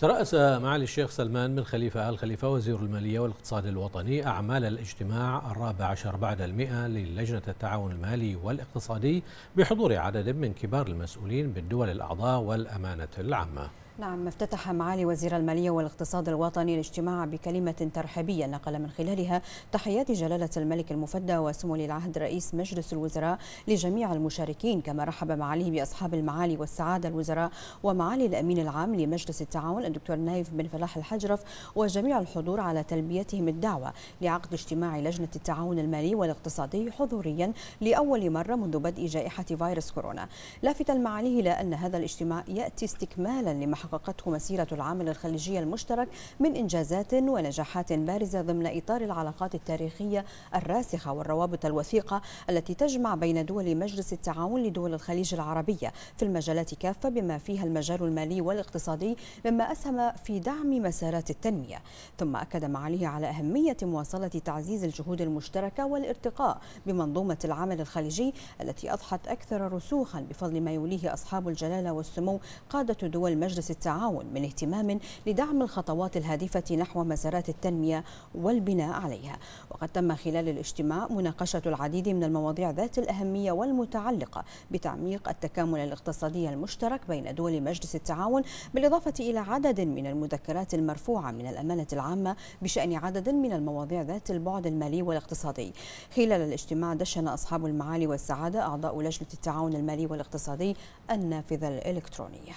ترأس معالي الشيخ سلمان بن خليفة آل خليفة وزير المالية والاقتصاد الوطني أعمال الاجتماع الرابع عشر بعد المئة للجنة التعاون المالي والاقتصادي بحضور عدد من كبار المسؤولين بالدول الأعضاء والأمانة العامة نعم افتتح معالي وزير المالية والاقتصاد الوطني الاجتماع بكلمة ترحيبية نقل من خلالها تحيات جلالة الملك المفدى وسمو العهد رئيس مجلس الوزراء لجميع المشاركين كما رحب معاليه بأصحاب المعالي والسعادة الوزراء ومعالي الأمين العام لمجلس التعاون الدكتور نايف بن فلاح الحجرف وجميع الحضور على تلبيتهم الدعوة لعقد اجتماع لجنة التعاون المالي والاقتصادي حضوريا لأول مرة منذ بدء جائحة فيروس كورونا لافتا معاليه إلى أن هذا الاجتماع يأتي استكمالا لمحق حققته مسيرة العمل الخليجي المشترك من إنجازات ونجاحات بارزة ضمن إطار العلاقات التاريخية الراسخة والروابط الوثيقة التي تجمع بين دول مجلس التعاون لدول الخليج العربية في المجالات كافة بما فيها المجال المالي والاقتصادي مما أسهم في دعم مسارات التنمية ثم أكد معاليه على أهمية مواصلة تعزيز الجهود المشتركة والارتقاء بمنظومة العمل الخليجي التي أضحت أكثر رسوخا بفضل ما يوليه أصحاب الجلالة والسمو قادة دول مجلس التعاون من اهتمام لدعم الخطوات الهادفة نحو مسارات التنمية والبناء عليها وقد تم خلال الاجتماع مناقشة العديد من المواضيع ذات الأهمية والمتعلقة بتعميق التكامل الاقتصادي المشترك بين دول مجلس التعاون بالإضافة إلى عدد من المذكرات المرفوعة من الأمانة العامة بشأن عدد من المواضيع ذات البعد المالي والاقتصادي خلال الاجتماع دشن أصحاب المعالي والسعادة أعضاء لجنة التعاون المالي والاقتصادي النافذة الإلكترونية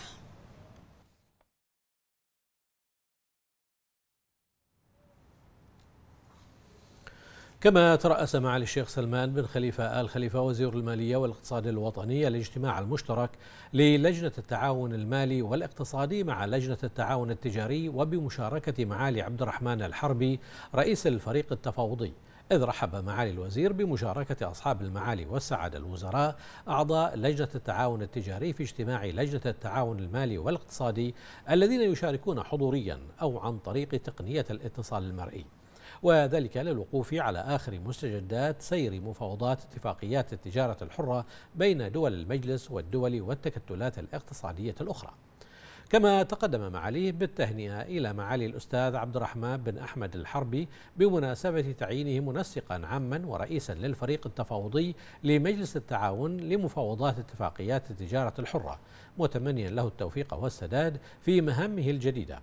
كما ترأس معالي الشيخ سلمان بن خليفة آل خليفة وزير المالية والاقتصاد الوطني الاجتماع المشترك للجنة التعاون المالي والاقتصادي مع لجنة التعاون التجاري وبمشاركة معالي عبد الرحمن الحربي رئيس الفريق التفاوضي إذ رحب معالي الوزير بمشاركة أصحاب المعالي والسعادة الوزراء أعضاء لجنة التعاون التجاري في اجتماع لجنة التعاون المالي والاقتصادي الذين يشاركون حضوريا أو عن طريق تقنية الاتصال المرئي وذلك للوقوف على آخر مستجدات سير مفاوضات اتفاقيات التجارة الحرة بين دول المجلس والدول والتكتلات الاقتصادية الأخرى كما تقدم معاليه بالتهنئة إلى معالي الأستاذ عبد الرحمن بن أحمد الحربي بمناسبة تعيينه منسقا عاما ورئيسا للفريق التفاوضي لمجلس التعاون لمفاوضات اتفاقيات التجارة الحرة متمنيا له التوفيق والسداد في مهامه الجديدة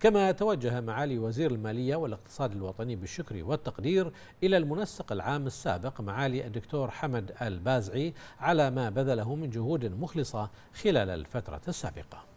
كما توجه معالي وزير المالية والاقتصاد الوطني بالشكر والتقدير إلى المنسق العام السابق معالي الدكتور حمد البازعي على ما بذله من جهود مخلصة خلال الفترة السابقة